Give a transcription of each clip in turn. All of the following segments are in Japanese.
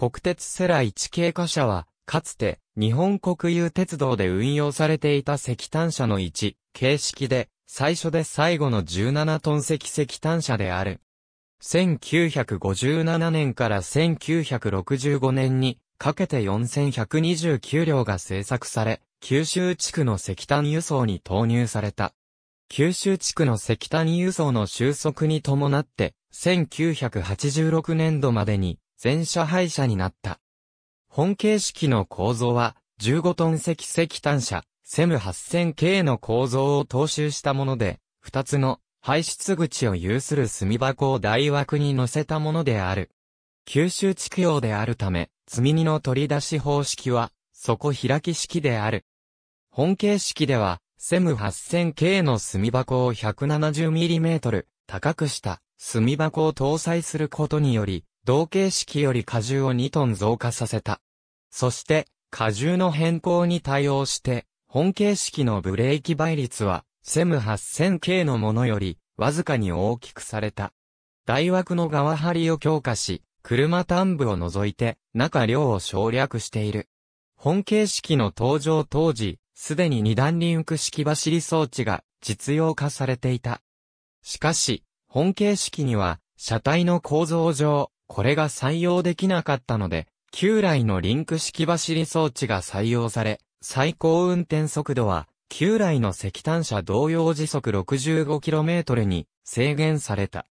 国鉄セラ1系貨車は、かつて、日本国有鉄道で運用されていた石炭車の1、形式で、最初で最後の17トン石石炭車である。1957年から1965年にかけて4129両が製作され、九州地区の石炭輸送に投入された。九州地区の石炭輸送の収束に伴って、1986年度までに全車廃車になった。本形式の構造は、15トン積石炭車、セム 8000K の構造を踏襲したもので、2つの排出口を有する炭箱を大枠に乗せたものである。九州地区用であるため、積み荷の取り出し方式は、底開き式である。本形式では、セム 8000K の炭箱を 170mm 高くした炭箱を搭載することにより、同形式より荷重を2トン増加させた。そして、荷重の変更に対応して、本形式のブレーキ倍率は、セム 8000K のものより、わずかに大きくされた。大枠の側張りを強化し、車端部を除いて、中量を省略している。本形式の登場当時、すでに二段リンク式走り装置が実用化されていた。しかし、本形式には、車体の構造上、これが採用できなかったので、旧来のリンク式走り装置が採用され、最高運転速度は、旧来の石炭車同様時速 65km に制限された。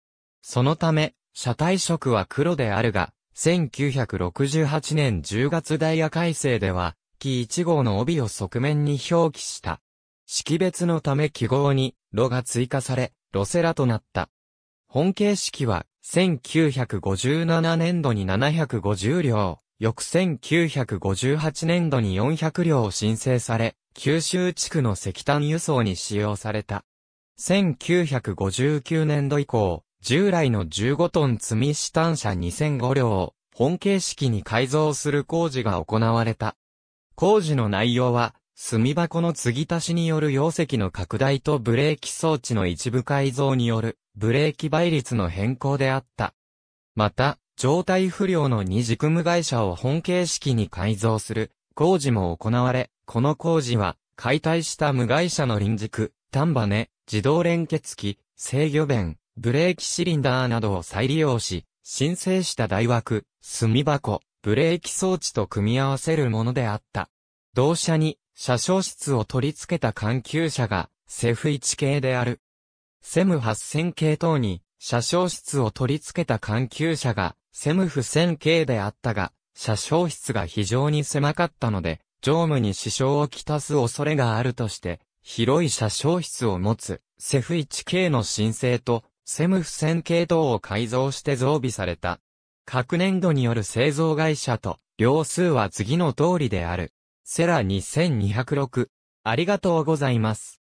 そのため、車体色は黒であるが、1968年10月ダイヤ改正では、機1号の帯を側面に表記した。識別のため記号に、ロが追加され、ロセラとなった。本形式は1957年度に750両、翌1958年度に400両を申請され、九州地区の石炭輸送に使用された。1959年度以降、従来の15トン積み下単車2005両を本形式に改造する工事が行われた。工事の内容は、炭箱の継ぎ足しによる容積の拡大とブレーキ装置の一部改造によるブレーキ倍率の変更であった。また、状態不良の二軸無害車を本形式に改造する工事も行われ、この工事は解体した無害車の輪軸、丹バ根、自動連結機、制御弁、ブレーキシリンダーなどを再利用し、申請した大枠、炭箱、ブレーキ装置と組み合わせるものであった。同社に車掌室を取り付けた環球車が、セフ1系である。セム8000系等に、車掌室を取り付けた環球車が、セム不戦系であったが、車掌室が非常に狭かったので、乗務に支障をきたす恐れがあるとして、広い車掌室を持つ、セフ 1K の申請と、セム不戦系等を改造して増備された。各年度による製造会社と、両数は次の通りである。セラ2206。ありがとうございます。